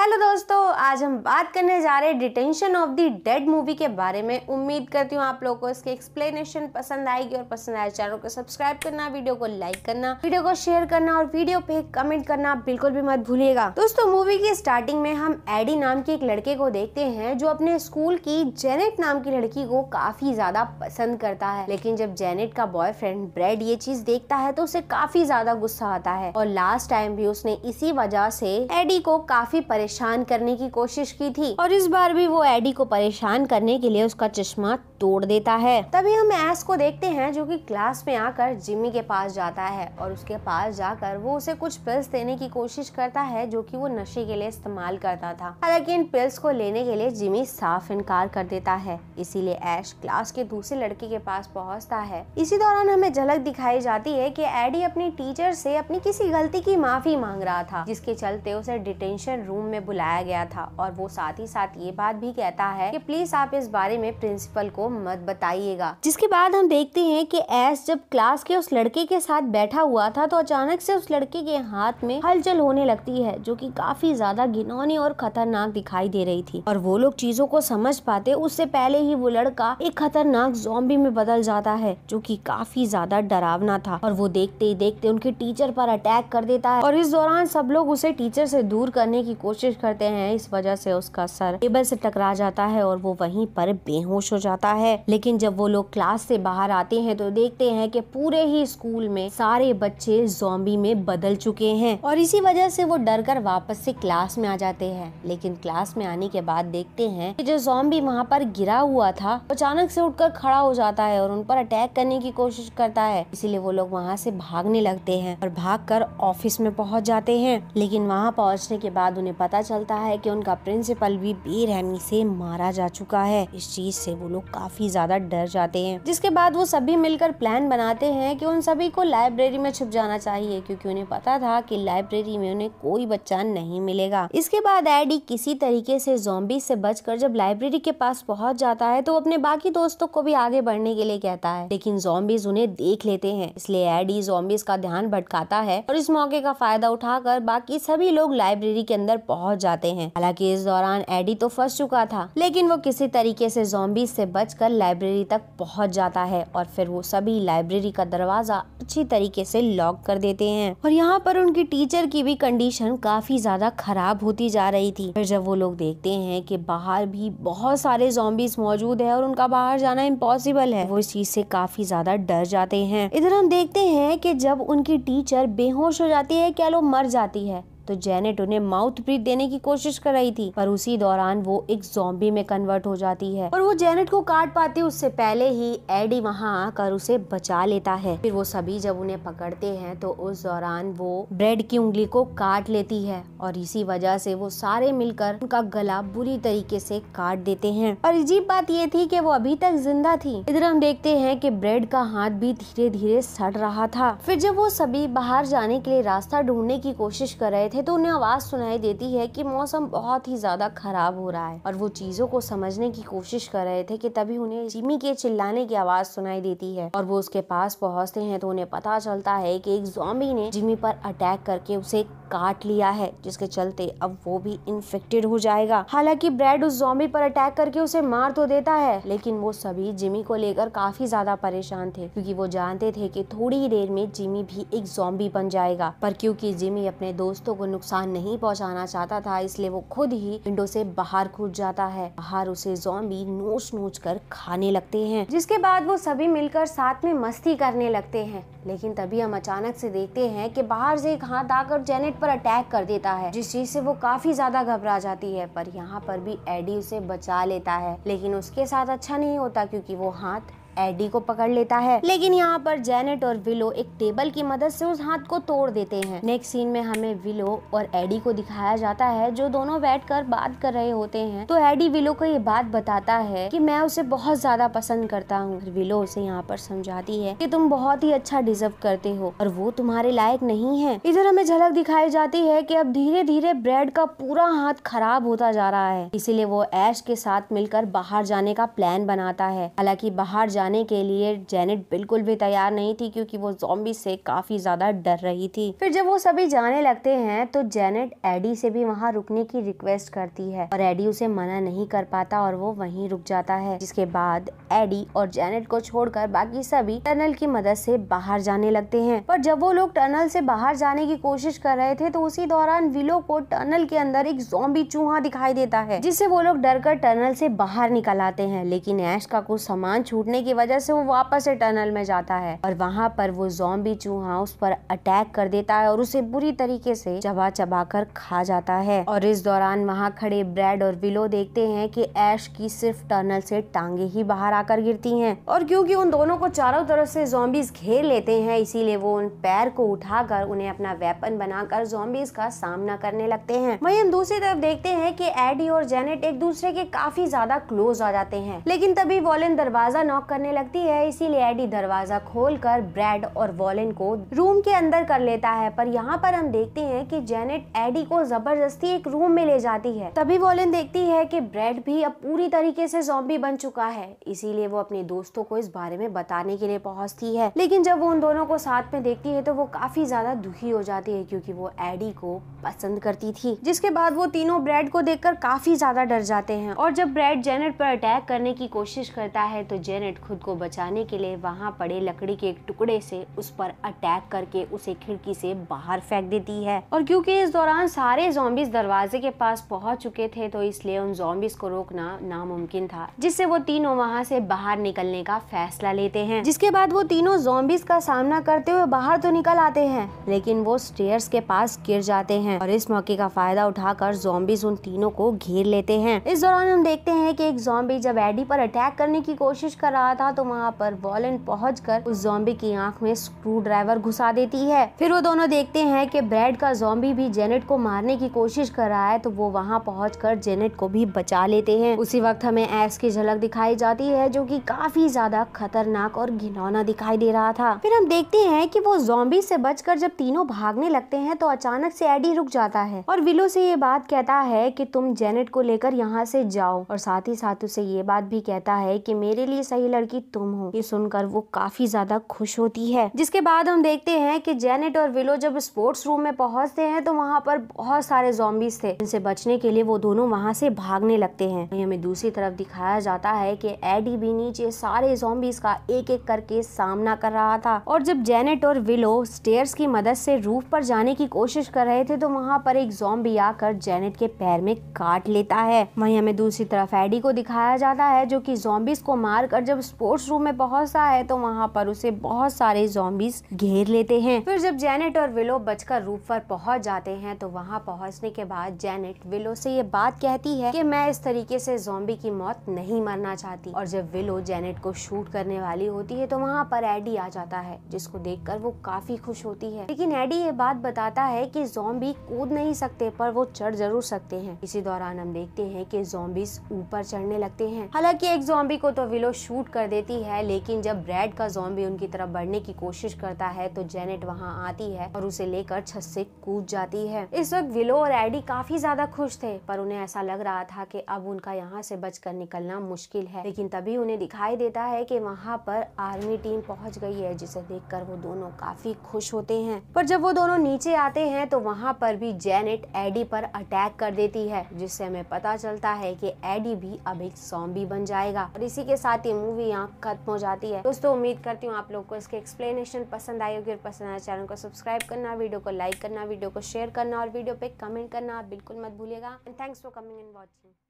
hello दोस्तों आज हम बात करने जा रहे हैं detention of the dead movie के बारे में उम्मीद करती हूँ आप लोगों को इसकी एक्सप्लेनेशन पसंद आएगी और पसंद आए चैनल को सब्सक्राइब करना वीडियो को लाइक करना वीडियो को शेयर करना और वीडियो पे कमेंट करना बिल्कुल भी मत भूलिएगा दोस्तों मूवी की स्टार्टिंग में हम एडी नाम के एक लड़के को देखते हैं जो अपने स्कूल की जेनेट नाम की लड़की को काफी ज्यादा पसंद करता है लेकिन जब जेनेट का बॉयफ्रेंड ब्रेड ये चीज देखता है तो उसे काफी ज्यादा गुस्सा आता है और लास्ट टाइम भी उसने इसी वजह से एडी को काफी परेशान परेशान करने की कोशिश की थी और इस बार भी वो एडी को परेशान करने के लिए उसका चश्मा तोड़ देता है तभी हम एस को देखते हैं जो कि क्लास में आकर जिमी के पास जाता है और उसके पास जाकर वो उसे कुछ पिल्स देने की कोशिश करता है जो कि वो नशे के लिए इस्तेमाल करता था हालांकि इन पिल्स को लेने के लिए जिमी साफ इनकार कर देता है इसीलिए ऐश क्लास के दूसरे लड़के के पास पहुंचता है इसी दौरान हमें झलक दिखाई जाती है कि एडी अपनी टीचर से अपनी किसी गलती की माफी मांग रहा था जिसके चलते उसे डिटेंशन रूम में में बुलाया गया था और वो साथ ही साथ ये बात भी कहता है कि प्लीज आप इस बारे में प्रिंसिपल को मत बताइएगा जिसके बाद हम देखते हैं कि एस जब क्लास के उस लड़के के साथ बैठा हुआ था तो अचानक से उस लड़के के हाथ में हलचल होने लगती है जो की काफी ज्यादा घिनौनी और खतरनाक दिखाई दे रही थी और वो लोग चीजों को समझ पाते उससे पहले ही वो लड़का एक खतरनाक जोम्बी में बदल जाता है जो की काफी ज्यादा डरावना था और वो देखते ही देखते उनके टीचर पर अटैक कर देता है और इस दौरान सब लोग उसे टीचर से दूर करने की कोशिश कोशिश करते हैं इस वजह से उसका सर टेबल से टकरा जाता है और वो वहीं पर बेहोश हो जाता है लेकिन जब वो लोग क्लास से बाहर आते हैं तो देखते हैं कि पूरे ही स्कूल में सारे बच्चे जोम्बी में बदल चुके हैं और इसी वजह से वो डर कर वापस से क्लास में आ जाते हैं लेकिन क्लास में आने के बाद देखते हैं कि जो जोम्बी वहाँ पर गिरा हुआ था अचानक से उठकर खड़ा हो जाता है और उन पर अटैक करने की कोशिश करता है इसीलिए वो लोग वहाँ से भागने लगते हैं और भाग कर ऑफिस में पहुँच जाते हैं लेकिन वहाँ पहुँचने के बाद उन्हें पता पता चलता है कि उनका प्रिंसिपल भी बेरहमी से मारा जा चुका है इस चीज से वो लोग काफी ज्यादा डर जाते हैं जिसके बाद वो सभी मिलकर प्लान बनाते हैं कि उन सभी को लाइब्रेरी में छुप जाना चाहिए क्योंकि उन्हें पता था कि लाइब्रेरी में उन्हें कोई बच्चा नहीं मिलेगा इसके बाद एडी किसी तरीके से जोम्बी से बचकर जब लाइब्रेरी के पास पहुंच जाता है तो अपने बाकी दोस्तों को भी आगे बढ़ने के लिए कहता है लेकिन जोम्बिस उन्हें देख लेते हैं इसलिए एडी जोम्बिस का ध्यान भटकाता है और इस मौके का फायदा उठाकर बाकी सभी लोग लाइब्रेरी के अंदर पहुंच पहुंच जाते हैं हालांकि इस दौरान एडी तो फंस चुका था लेकिन वो किसी तरीके से जोम्बी से बचकर लाइब्रेरी तक पहुंच जाता है और फिर वो सभी लाइब्रेरी का दरवाजा अच्छी तरीके से लॉक कर देते हैं और यहाँ पर उनकी टीचर की भी कंडीशन काफी ज्यादा खराब होती जा रही थी फिर जब वो लोग देखते है की बाहर भी बहुत सारे जोम्बिस मौजूद है और उनका बाहर जाना इम्पॉसिबल है वो इस चीज से काफी ज्यादा डर जाते हैं इधर हम देखते हैं कि जब उनकी टीचर बेहोश हो जाती है क्या लोग मर जाती है तो जेनेट उन्हें माउथ ब्रीथ देने की कोशिश कर रही थी पर उसी दौरान वो एक जोम्बी में कन्वर्ट हो जाती है और वो जेनेट को काट पाती उससे पहले ही एडी वहाँ आकर उसे बचा लेता है फिर वो सभी जब उन्हें पकड़ते हैं तो उस दौरान वो ब्रेड की उंगली को काट लेती है और इसी वजह से वो सारे मिलकर उनका गला बुरी तरीके से काट देते हैं और अजीब बात ये थी कि वो अभी तक जिंदा थी इधर हम देखते हैं कि ब्रेड का हाथ भी धीरे धीरे सड़ रहा था फिर जब वो सभी बाहर जाने के लिए रास्ता ढूंढने की कोशिश कर रहे थे है तो उन्हें आवाज़ सुनाई देती है कि मौसम बहुत ही ज़्यादा खराब हो रहा है और वो चीज़ों को समझने की कोशिश कर रहे थे कि तभी उन्हें जिमी के चिल्लाने की आवाज़ सुनाई देती है और वो उसके पास पहुँचते हैं तो उन्हें पता चलता है कि एक जॉम्बी ने जिमी पर अटैक करके उसे काट लिया है जिसके चलते अब वो भी इन्फेक्टेड हो जाएगा हालांकि ब्रेड उस जॉम्बी पर अटैक करके उसे मार तो देता है लेकिन वो सभी जिमी को लेकर काफी ज्यादा परेशान थे क्योंकि वो जानते थे कि थोड़ी ही देर में जिमी भी एक जॉम्बी बन जाएगा पर क्योंकि जिमी अपने दोस्तों को नुकसान नहीं पहुंचाना चाहता था इसलिए वो खुद ही विंडो से बाहर कूद जाता है बाहर उसे जॉम्बी नोच नोच कर खाने लगते हैं जिसके बाद वो सभी मिलकर साथ में मस्ती करने लगते हैं लेकिन तभी हम अचानक से देखते हैं कि बाहर से एक हाथ आकर जेनेट पर अटैक कर देता है जिस चीज से वो काफी ज्यादा घबरा जाती है पर यहाँ पर भी एडी उसे बचा लेता है लेकिन उसके साथ अच्छा नहीं होता क्योंकि वो हाथ एडी को पकड़ लेता है लेकिन यहाँ पर जेनेट और विलो एक टेबल की मदद से उस हाथ को तोड़ देते हैं नेक्स्ट सीन में हमें विलो और एडी को दिखाया जाता है जो दोनों बैठ कर बात कर रहे होते हैं तो एडी विलो को ये बात बताता है कि मैं उसे बहुत ज्यादा पसंद करता हूँ विलो उसे यहाँ पर समझाती है की तुम बहुत ही अच्छा डिजर्व करते हो और वो तुम्हारे लायक नहीं है इधर हमें झलक दिखाई जाती है की अब धीरे धीरे ब्रेड का पूरा हाथ खराब होता जा रहा है इसीलिए वो ऐश के साथ मिलकर बाहर जाने का प्लान बनाता है हालांकि बाहर जाने के लिए जेनेट बिल्कुल भी तैयार नहीं थी क्योंकि वो जोम्बी से काफ़ी ज़्यादा डर रही थी फिर जब वो सभी जाने लगते हैं तो जेनेट एडी से भी वहाँ रुकने की रिक्वेस्ट करती है और एडी उसे मना नहीं कर पाता और वो वहीं रुक जाता है जिसके बाद एडी और जेनेट को छोड़कर बाकी सभी टनल की मदद से बाहर जाने लगते हैं पर जब वो लोग टनल से बाहर जाने की कोशिश कर रहे थे तो उसी दौरान विलो को टनल के अंदर एक जोम्बी चूहा दिखाई देता है जिससे वो लोग डर कर टनल से बाहर निकल आते हैं लेकिन ऐश का कुछ सामान छूटने की की वजह से वो वापस से टनल में जाता है और वहाँ पर वो जोम्बी चूहा उस पर अटैक कर देता है और उसे बुरी तरीके से चबा चबा कर खा जाता है और इस दौरान वहाँ खड़े ब्रेड और विलो देखते हैं कि ऐश की सिर्फ टनल से टांगे ही बाहर आकर गिरती हैं और क्योंकि उन दोनों को चारों तरफ से जोम्बीज घेर लेते हैं इसीलिए वो उन पैर को उठाकर उन्हें अपना वेपन बनाकर जोम्बीज का सामना करने लगते हैं वही हम दूसरी तरफ देखते हैं की एडी और जेनेट एक दूसरे के काफी ज्यादा क्लोज आ जाते हैं लेकिन तभी वॉलिन दरवाजा नॉक कर करने लगती है इसीलिए एडी दरवाजा खोलकर ब्रैड और वॉलिन को रूम के अंदर कर लेता है पर यहाँ पर हम देखते हैं कि जेनेट एडी को जबरदस्ती एक रूम में ले जाती है तभी वॉलिन देखती है कि ब्रैड भी अब पूरी तरीके से जॉम्बी बन चुका है इसीलिए वो अपने दोस्तों को इस बारे में बताने के लिए पहुंचती है लेकिन जब वो उन दोनों को साथ में देखती है तो वो काफी ज्यादा दुखी हो जाती है क्योंकि वो एडी को पसंद करती थी जिसके बाद वो तीनों ब्रेड को देखकर काफी ज्यादा डर जाते हैं और जब ब्रेड जेनेट पर अटैक करने की कोशिश करता है तो जेनेट खुद को बचाने के लिए वहाँ पड़े लकड़ी के एक टुकड़े से उस पर अटैक करके उसे खिड़की से बाहर फेंक देती है और क्योंकि इस दौरान सारे जॉम्बिस दरवाजे के पास पहुँच चुके थे तो इसलिए उन जॉम्बिस को रोकना नामुमकिन था जिससे वो तीनों वहाँ से बाहर निकलने का फैसला लेते हैं जिसके बाद वो तीनों जॉम्बिस का सामना करते हुए बाहर तो निकल आते हैं लेकिन वो स्टेयर्स के पास गिर जाते हैं और इस मौके का फायदा उठाकर जोम्बिस उन तीनों को घेर लेते हैं इस दौरान हम देखते हैं कि एक जोम्बी जब एडी पर अटैक करने की कोशिश कर रहा था तो वहाँ पर वॉलन पहुँच कर उस जोम्बी की आंख में स्क्रू ड्राइवर घुसा देती है फिर वो दोनों देखते हैं कि ब्रेड का जोम्बी भी जेनेट को मारने की कोशिश कर रहा है तो वो वहाँ पहुँच जेनेट को भी बचा लेते हैं उसी वक्त हमें एक्स की झलक दिखाई जाती है जो की काफी ज्यादा खतरनाक और घिनौना दिखाई दे रहा था फिर हम देखते हैं की वो जॉम्बी से बचकर जब तीनों भागने लगते हैं तो अचानक से एडी रुक जाता है और विलो से ये बात कहता है कि तुम जेनेट को लेकर यहाँ से जाओ और साथ ही साथ उसे ये बात भी कहता है कि मेरे लिए सही लड़की कि तुम हो ये सुनकर वो काफी ज्यादा खुश होती है जिसके बाद हम देखते हैं कि जेनेट और विलो जब स्पोर्ट्स रूम में पहुंचते हैं तो वहाँ पर बहुत सारे जॉम्बीज थे जिनसे बचने के लिए वो दोनों वहाँ से भागने लगते हैं हमें दूसरी तरफ दिखाया जाता है कि एडी भी नीचे सारे जॉम्बीज का एक एक करके सामना कर रहा था और जब जेनेट और विलो स्टेयर्स की मदद से रूफ पर जाने की कोशिश कर रहे थे तो वहाँ पर एक जॉम्बी आकर जेनेट के पैर में काट लेता है वही हमें दूसरी तरफ एडी को दिखाया जाता है जो कि जोम्बिस को मारकर जब स्पोर्ट्स रूम में पहुंचता है तो वहाँ पर उसे बहुत सारे जॉम्बीज घेर लेते हैं फिर जब जेनेट और विलो बचकर रूप पर पहुंच जाते हैं तो वहाँ पहुंचने के बाद जेनेट विलो से ये बात कहती है कि मैं इस तरीके से जॉम्बी की मौत नहीं मरना चाहती और जब विलो जेनेट को शूट करने वाली होती है तो वहाँ पर एडी आ जाता है जिसको कर वो काफी खुश होती है लेकिन एडी ये बात बताता है की जॉम्बी कूद नहीं सकते पर वो चढ़ जरूर सकते हैं इसी दौरान हम देखते हैं की जॉम्बीज ऊपर चढ़ने लगते हैं हालांकि एक जॉम्बी को तो विलो शूट कर देती है लेकिन जब ब्रेड का जॉम्बी उनकी तरफ बढ़ने की कोशिश करता है तो जेनेट वहाँ आती है और उसे लेकर छत से कूद जाती है इस वक्त विलो और एडी काफी ज्यादा खुश थे पर उन्हें ऐसा लग रहा था कि अब उनका यहाँ से बचकर निकलना मुश्किल है लेकिन तभी उन्हें दिखाई देता है कि वहाँ पर आर्मी टीम पहुँच गई है जिसे देखकर वो दोनों काफी खुश होते हैं पर जब वो दोनों नीचे आते हैं तो वहाँ पर भी जेनेट एडी पर अटैक कर देती है जिससे हमें पता चलता है कि एडी भी अब एक सॉम्बी बन जाएगा और इसी के साथ ये मूवी यहाँ खत्म हो जाती है दोस्तों उम्मीद करती हूँ आप लोग को इसकी एक्सप्लेनेशन पसंद आई होगी और पसंद आया चैनल को सब्सक्राइब करना वीडियो को लाइक करना वीडियो को शेयर करना और वीडियो पे कमेंट करना आप बिल्कुल मत भूलिएगा and thanks for coming and watching